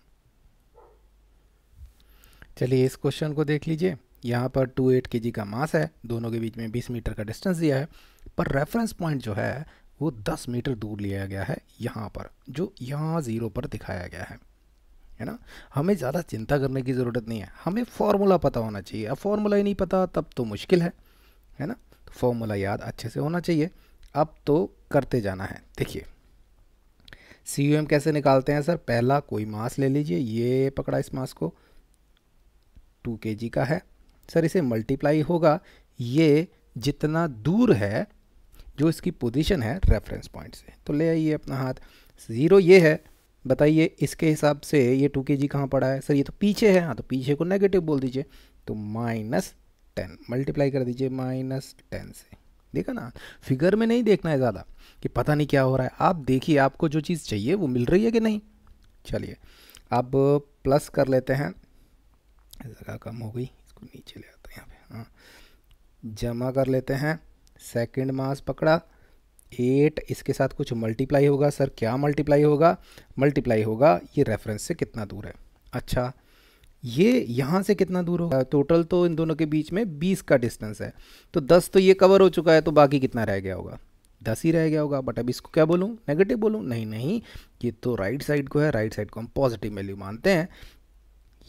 चलिए इस क्वेश्चन को देख लीजिए यहाँ पर टू एट के जी का मास है दोनों के बीच में बीस मीटर का डिस्टेंस दिया है पर रेफरेंस पॉइंट जो है वो दस मीटर दूर लिया गया है यहाँ पर जो यहाँ ज़ीरो पर दिखाया गया है है ना हमें ज़्यादा चिंता करने की ज़रूरत नहीं है हमें फार्मूला पता होना चाहिए अब फार्मूला ही नहीं पता तब तो मुश्किल है है ना तो फार्मूला याद अच्छे से होना चाहिए अब तो करते जाना है देखिए सी यू एम कैसे निकालते हैं सर पहला कोई मास ले लीजिए ये पकड़ा इस मास को टू के जी का है सर इसे मल्टीप्लाई होगा ये जितना दूर है जो इसकी पोजीशन है रेफरेंस पॉइंट से तो ले आइए अपना हाथ ज़ीरो ये है बताइए इसके हिसाब से ये टू के जी कहाँ पड़ा है सर ये तो पीछे है हाँ तो पीछे को नेगेटिव बोल दीजिए तो माइनस टेन मल्टीप्लाई कर दीजिए माइनस टेन से देखा ना फिगर में नहीं देखना है ज़्यादा कि पता नहीं क्या हो रहा है आप देखिए आपको जो चीज़ चाहिए वो मिल रही है कि नहीं चलिए अब प्लस कर लेते हैं जगह कम हो गई इसको नीचे ले आते हैं यहाँ पे हाँ जमा कर लेते हैं सेकंड मास पकड़ा एट इसके साथ कुछ मल्टीप्लाई होगा सर क्या मल्टीप्लाई होगा मल्टीप्लाई होगा ये रेफरेंस से कितना दूर है अच्छा ये यहाँ से कितना दूर होगा टोटल तो इन दोनों के बीच में बीस का डिस्टेंस है तो दस तो ये कवर हो चुका है तो बाकी कितना रह गया होगा दस ही रह गया होगा बट अब इसको क्या बोलूँ नेगेटिव बोलूँ नहीं नहीं ये तो राइट साइड को है राइट साइड को हम पॉजिटिव वैल्यू मानते हैं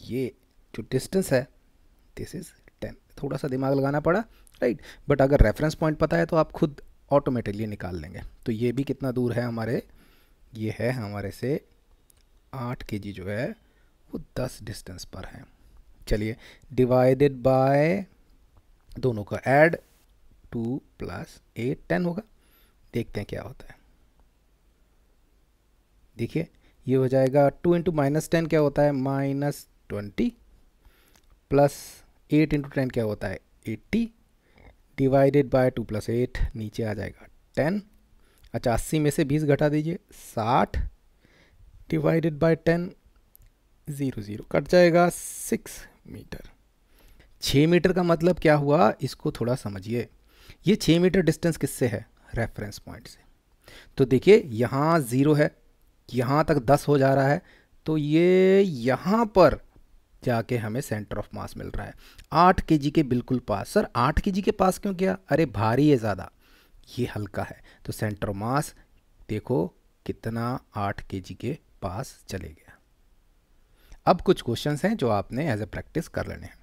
ये जो डिस्टेंस है दिस इज़ टेन थोड़ा सा दिमाग लगाना पड़ा राइट बट अगर रेफरेंस पॉइंट पता है तो आप खुद ऑटोमेटिकली निकाल लेंगे तो ये भी कितना दूर है हमारे ये है हमारे से आठ के जो है वो दस डिस्टेंस पर है चलिए डिवाइडेड बाय दोनों का add two plus eight ten होगा देखते हैं क्या होता है देखिए ये हो जाएगा टू इंटू माइनस टेन क्या होता है minus twenty plus eight into ten क्या होता है eighty divided by two plus eight नीचे आ जाएगा टेन अच्छा, अस्सी में से बीस घटा दीजिए साठ divided by ten zero zero cut जाएगा सिक्स मीटर छः मीटर का मतलब क्या हुआ इसको थोड़ा समझिए ये छः मीटर डिस्टेंस किससे है रेफरेंस पॉइंट से तो देखिए यहाँ ज़ीरो है यहाँ तक दस हो जा रहा है तो ये यहाँ पर जाके हमें सेंटर ऑफ मास मिल रहा है आठ के के बिल्कुल पास सर आठ के के पास क्यों किया अरे भारी है ज़्यादा ये हल्का है तो सेंटर ऑफ मास देखो कितना आठ के के पास चले गया अब कुछ क्वेश्चंस हैं जो आपने एज ए प्रैक्टिस कर लेने हैं